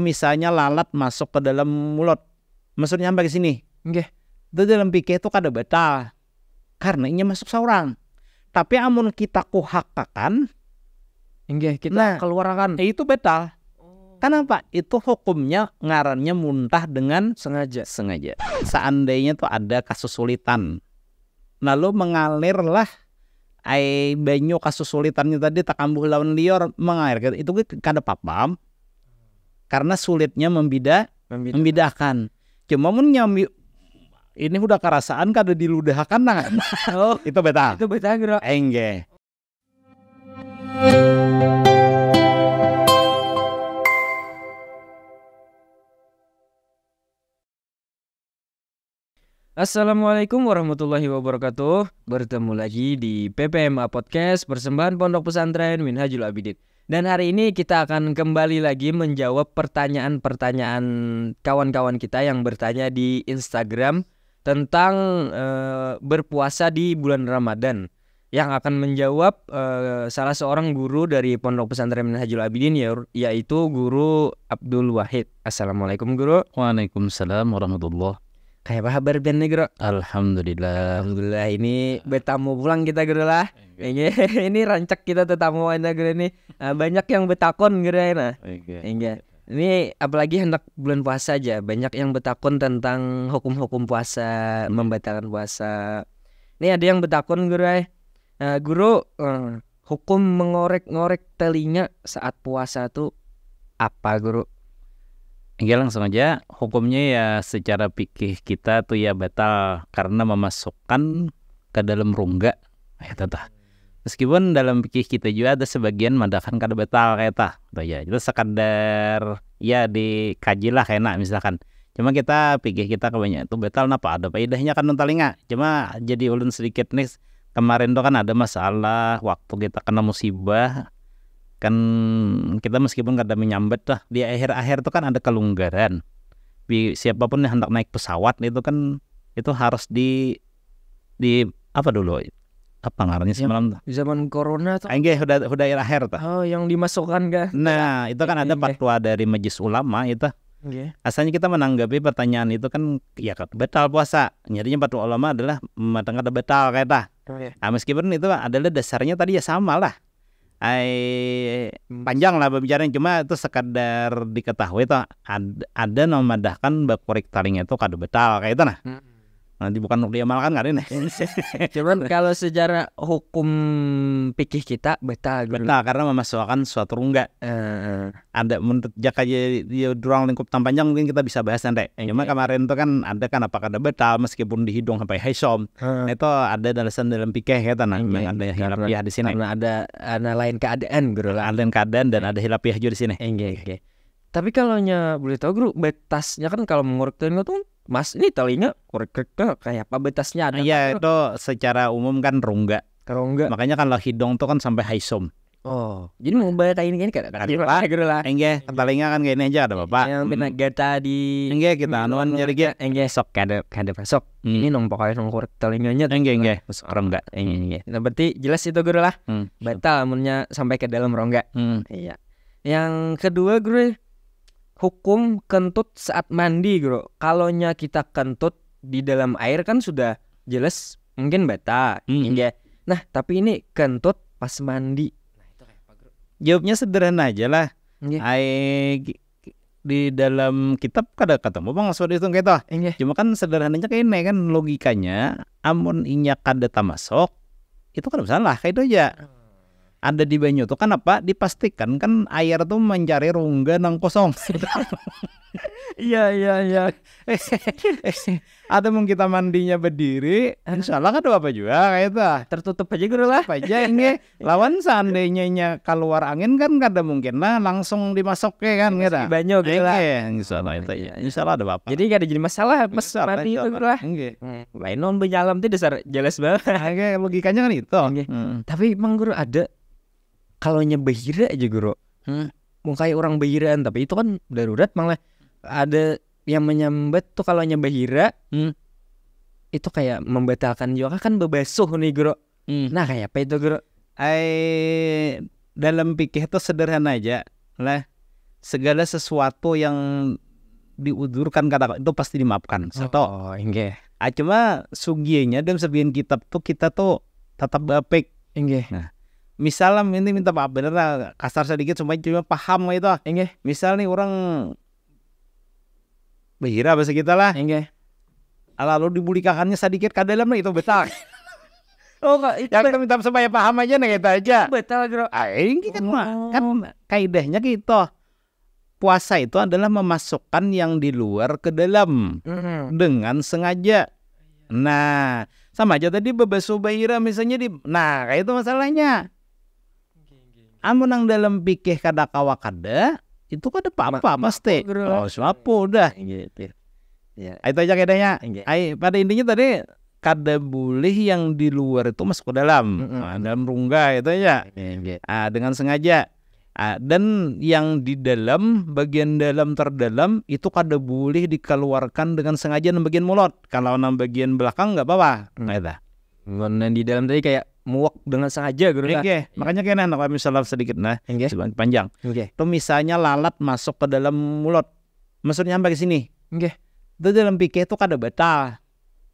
misalnya lalat masuk ke dalam mulut maksudnya sampai ke sini Oke. okay. dalam pikir itu kada batal karena inya masuk seorang tapi amun kita kuhakakan enggak kita nah, keluarkan itu batal oh. Kenapa? Itu hukumnya ngarannya muntah dengan sengaja. Sengaja. Seandainya tuh ada kesulitan, lalu mengalirlah air banyu sulitannya tadi takambuh lawan lior mengair Itu kan ada papam karena sulitnya membida membedakan. membidakan. Cuma mun nyami ini udah kerasaan kada diludahkan nah. oh, itu beta. Itu beta gro. Engge. Assalamualaikum warahmatullahi wabarakatuh Bertemu lagi di PPMA Podcast Persembahan Pondok Pesantren Minhajul Abidin dan hari ini kita akan kembali lagi menjawab pertanyaan-pertanyaan kawan-kawan kita yang bertanya di Instagram tentang e, berpuasa di bulan Ramadan. Yang akan menjawab e, salah seorang guru dari Pondok Pesantren Minhajul Abidin ya, yaitu guru Abdul Wahid. Assalamualaikum guru. Waalaikumsalam warahmatullahi Kayak apa kabar Ben nih Alhamdulillah Alhamdulillah ini betamu pulang kita gitu lah Ini, ini rancak kita tetamu aja gitu nih ah, Banyak yang betakon ya nah ini apalagi hendak bulan puasa aja banyak yang betakon tentang hukum-hukum puasa membatalkan puasa ini ada yang betakon gitu ya Nah, guru eh, hukum mengorek-ngorek telinga saat puasa tuh apa guru Ya langsung aja hukumnya ya secara pikir kita tuh ya batal karena memasukkan ke dalam rongga ya tata. Meskipun dalam pikir kita juga ada sebagian mandakan kada batal kayak tah. Tuh gitu ya itu sekadar ya dikaji lah kena misalkan. Cuma kita pikir kita kebanyakan itu batal napa ada faedahnya kan talinga. Cuma jadi ulun sedikit nih kemarin tuh kan ada masalah waktu kita kena musibah kan kita meskipun kadang menyambet lah di akhir-akhir itu kan ada kelonggaran siapapun yang hendak naik pesawat itu kan itu harus di di apa dulu apa ngarannya malam di zaman corona tuh ah, enggak udah udah akhir akhir tuh oh yang dimasukkan ga kan? nah itu kan ada iya. fatwa dari majelis ulama itu Okay. Iya. Asalnya kita menanggapi pertanyaan itu kan ya batal puasa. Nyarinya fatwa ulama adalah matang ada batal kata. Okay. Oh, iya. Nah, meskipun itu adalah dasarnya tadi ya sama lah. I, panjang lah pembicaraan cuma itu sekadar diketahui tuh ad, ada memadahkan dahkan bakurik taringnya itu kado betal kayak itu nah. Hmm. Nanti bukan dia malah kan nggak nih. Cuman kalau sejarah hukum pikir kita betal betah karena memasukkan suatu rungga. Uh, ada menurut jaka ya, dia ruang lingkup tampanjang mungkin kita bisa bahas nanti. Okay. Cuma kemarin itu kan ada kan apakah ada betal meskipun di hidung sampai haisom. Uh, itu ada dalasan dalam pikir ya tanah. Okay. Iya, ada hilapiah di sini. Karena ada ada lain keadaan guru. Ada lain keadaan dan iya. ada hilapiah juga di sini. Oke okay, Okay. Tapi kalau nya boleh tahu guru betasnya kan kalau mengurutkan tuh kan Mas ini talinya kayak apa betasnya ada? Iya itu secara umum kan rongga. Rongga. Makanya lah hidung tuh kan sampai haisom. Oh, jadi mau bayar kayak ini kan kata lah, gitu lah. Enggak, telinga kan kayak ini aja ada bapak. Yang benar hmm. gata di. Enggak kita hmm. anuan nyari gak. Enggak sok kada kada besok. Hmm. Ini nong pokoknya nong kurik telinganya. Enggak enggak. Rongga. Enggak enggak. Nah berarti jelas itu gitu lah. Batal amunnya sampai ke dalam rongga. Iya. Yang kedua gue hukum kentut saat mandi bro kalaunya kita kentut di dalam air kan sudah jelas mungkin bata hmm. ya nah tapi ini kentut pas mandi nah, jawabnya sederhana aja lah yeah. air di dalam kitab kada ketemu bang maksud itu gitu yeah. Iya. cuma kan sederhananya kayak ini kan logikanya amun inya kada tamasok itu kan salah kayak itu aja hmm ada di banyu tuh kan apa dipastikan kan air tuh mencari rongga nang kosong iya iya iya eh, eh, eh. atau mungkin kita mandinya berdiri Insyaallah kan apa juga kayak itu ah. tertutup aja guru lah aja ini lawan seandainya nya keluar angin kan ada mungkin nah, kan, lah langsung dimasuk ya kan gitu banyak gitu lah Insyaallah itu ya Insyaallah. ada apa jadi gak ada jadi masalah masalah mati itu lah baik non berjalan tuh dasar jelas banget logikanya kan itu hmm. tapi emang guru ada kalau nyebehira aja guru hmm. mungkai orang bahiraan tapi itu kan darurat malah ada yang menyambat tuh kalau nyebehira hmm. itu kayak membatalkan juga kan bebasuh nih guru hmm. nah kayak apa itu guru Eh dalam pikir itu sederhana aja lah segala sesuatu yang diudurkan kata itu pasti dimaafkan. Satu. Oh, inge. Ah, cuma sugiennya dalam sebagian kitab tuh kita tuh tetap baik. Inge. Nah, misalnya ini minta maaf bener lah kasar sedikit supaya cuma paham gitu lah itu enggak misal nih orang behira bahasa kita lah enggak lalu dibully kakannya sedikit kadalam lah itu betul. Oh kak, itu yang kita minta supaya paham aja nih kita gitu aja. Betul, Bro. Aing ah, iya, kita kan oh, mah kan oh, kaidahnya kita gitu. puasa itu adalah memasukkan yang di luar ke dalam mm-hmm. dengan sengaja. Nah, sama aja tadi bebas subaira misalnya di nah kayak itu masalahnya amun nang dalam pikir kada kawa kada itu kada apa-apa pasti oh semua udah gitu ya itu aja kayaknya. ai pada intinya tadi kada boleh yang di luar itu masuk ke dalam nah, dalam rungga itu aja ya iya, iya. ah, dengan sengaja Ah, dan yang di dalam bagian dalam terdalam itu kada boleh dikeluarkan dengan sengaja nang bagian mulut. Kalau nang bagian belakang nggak apa-apa. Mm. Nah, itu. di dalam tadi kayak muak dengan sengaja gitu nah. Makanya kayaknya anak kami salah sedikit nah okay. panjang. Okay. Itu misalnya lalat masuk ke dalam mulut. Maksudnya sampai ke sini. Okay. Itu dalam pikir itu kada batal.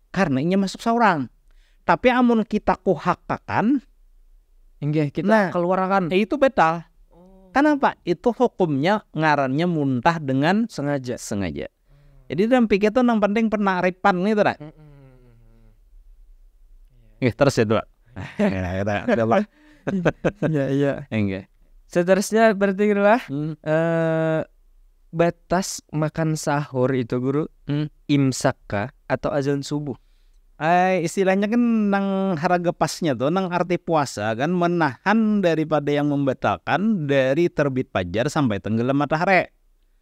Karena ini masuk seorang. Tapi amun kita kuhakakan Enggak, kita nah, keluarkan. Eh, itu batal. karena oh. Kenapa? Itu hukumnya ngarannya muntah dengan sengaja. Sengaja. Jadi dalam pikir itu yang penting pernah penaripan nih tuh, terus ya, dua. Iya iya. Enggak. Seterusnya berarti lah hmm. uh, batas makan sahur itu guru hmm. imsaka atau azan subuh. Eh, istilahnya kan nang harga pasnya tuh nang arti puasa kan menahan daripada yang membatalkan dari terbit fajar sampai tenggelam matahari.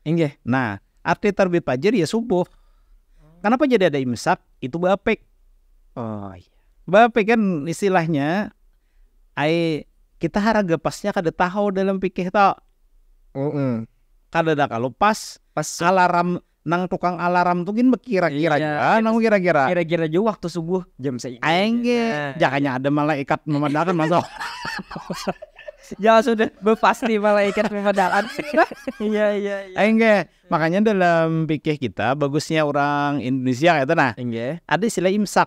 enggak? Nah, arti terbit fajar ya subuh. Kenapa jadi ada imsak? Itu bapek. Oh iya. Bapak kan istilahnya ai kita harga pasnya kada tahu dalam pikir tak. Mm -mm. Kada dah kalau pas pas alarm nang tukang alarm tuh gin kira-kira iya, ya, nang kira-kira. Kira-kira juga waktu subuh jam saya. Aing nah. jangannya ada malaikat memandangkan masuk. Jangan sudah berpasti malaikat memandakan. iya iya iya. Aing makanya dalam pikir kita bagusnya orang Indonesia itu ya, nah. Engge. Ada istilah imsak.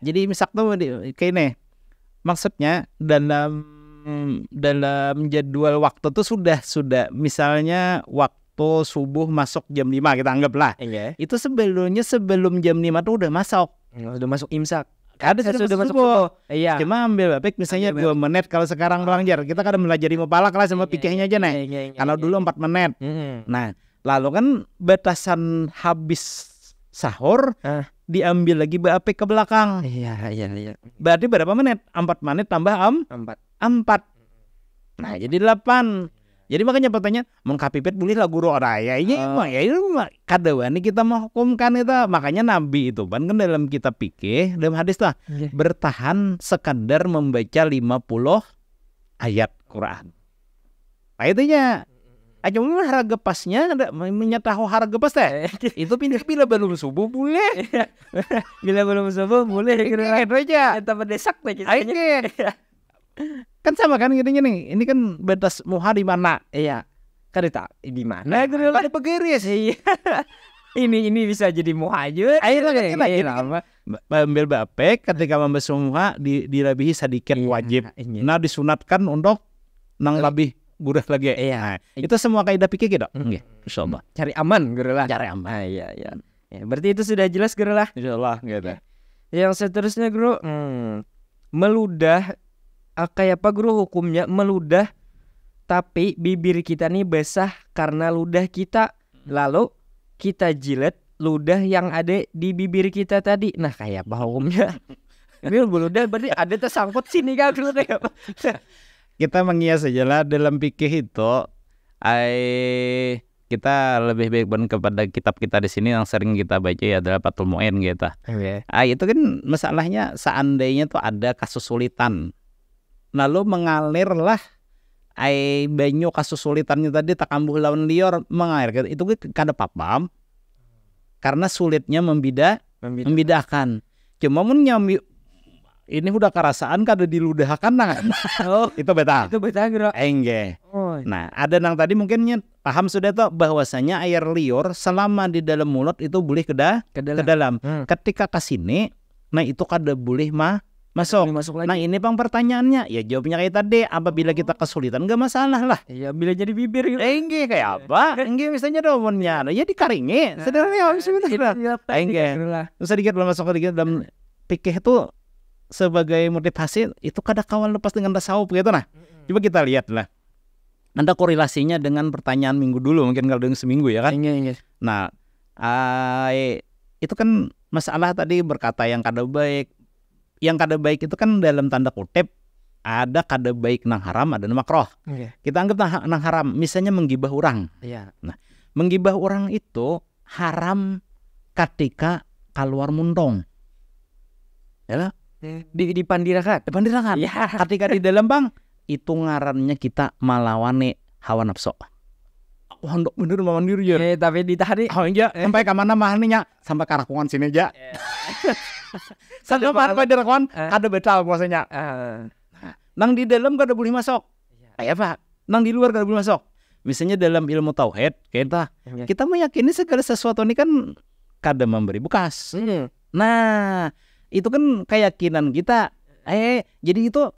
Iya. Jadi misalnya tuh kayak ini maksudnya dalam dalam jadwal waktu tuh sudah sudah misalnya waktu subuh masuk jam 5 kita anggaplah. Okay. Iya. Itu sebelumnya sebelum jam 5 tuh udah masuk. Hmm, udah masuk imsak. Ada kan sudah, sudah masuk subuh. Iya. Cuma ambil baik misalnya dua menit kalau sekarang belajar. Ah. Kita kan mempelajari kepala kelas sama iya, pikirnya aja nih. Kalau dulu empat menit. Hmm. Nah, lalu kan batasan habis sahur ah. diambil lagi BAP ke belakang. Iya iya iya. Berarti berapa menit? Empat menit tambah am? Empat. Empat. Nah, jadi delapan. Jadi makanya pertanyaan mong kapipet boleh lah guru raya ini uh. mah ya itu mah kadewani kita menghukumkan itu makanya nabi itu kan kan dalam kita pikir dalam hadis lah yeah. bertahan sekadar membaca lima puluh ayat Quran. Nah, itunya aja mungkin harga pasnya ada menyatahu harga pas teh eh, gitu. itu pindah iya. bila belum subuh boleh bila belum subuh boleh kira lain aja tambah desak aja iya. kan sama kan gini gini ini kan batas muha di mana iya kereta di mana kira lain pegiris sih iya. ini ini bisa jadi muhajir lagi lagi lagi lama ambil bapek ketika membesung muha di dirabihi sedikit wajib nah disunatkan untuk nang lebih buruh lagi. Ya? Iya. Nah, itu semua kayak udah pikir gitu. Nggih, hmm. insyaallah. Hmm. Cari aman gerilah. Cari aman. Ah, iya, iya. Hmm. Ya, berarti itu sudah jelas gerilah. Insyaallah gitu. Yang seterusnya, Guru, hmm, meludah ah, kayak apa Guru hukumnya meludah tapi bibir kita nih basah karena ludah kita lalu kita jilat ludah yang ada di bibir kita tadi. Nah, kayak apa hukumnya? Ini ludah berarti ada tersangkut sini kan Guru kayak apa? kita menghias lah dalam pikir itu ai kita lebih baik kepada kitab kita di sini yang sering kita baca ya adalah Fathul Muin gitu. Okay. Oh, iya. itu kan masalahnya seandainya tuh ada kasus sulitan. Lalu mengalirlah ai banyu kasus sulitannya tadi takambuh lawan lior mengalir gitu. Itu kada papam. Karena sulitnya membida membidakan. Cuma mun ini udah kerasaan kada ada diludahkan nang, Oh, itu betah. Itu betah, gitu. Engge. Oh. Nah, ada nang tadi mungkinnya paham sudah tuh bahwasanya air liur selama di dalam mulut itu boleh ke Ke dalam. Hmm. Ketika ke sini, nah itu kada boleh mah masuk. masuk lagi. Nah, ini pang pertanyaannya. Ya jawabnya kayak tadi, apabila oh. kita kesulitan gak masalah lah. Iya, bila jadi bibir gitu. Engge kayak apa? Engge misalnya daunnya. Nah, ya dikaringi. Nah, Sederhana ya, nah, bisa Engge. Sedikit belum masuk sedikit dalam pikir tuh sebagai motivasi itu kada kawan lepas dengan tasawuf gitu nah. Coba kita lihat lah. Ada korelasinya dengan pertanyaan minggu dulu mungkin kalau dengan seminggu ya kan. Iya, iya. Nah, uh, itu kan masalah tadi berkata yang kada baik. Yang kada baik itu kan dalam tanda kutip ada kada baik nang haram ada nang makroh. Iya. Kita anggap nang, haram misalnya menggibah orang. Nah, menggibah orang itu haram ketika keluar mundong. Ya di di pandirakan di pandirakan ya. ketika di dalam bang itu ngarannya kita malawane hawa nafsu Wandok bener mau mandiri ya. Eh, tapi di tadi Oh iya, sampai ke mana mah Sampai ke Rakungan sini aja. Eh. Sampai ke Rakungan, eh. eh. ada betal puasanya. Uh. Nang di dalam kada boleh masuk. Iya. Kayak apa? Nang di luar kada boleh masuk. Misalnya dalam ilmu tauhid, kita iya, iya. kita meyakini segala sesuatu ini kan kada memberi bekas. Nah, itu kan keyakinan kita eh jadi itu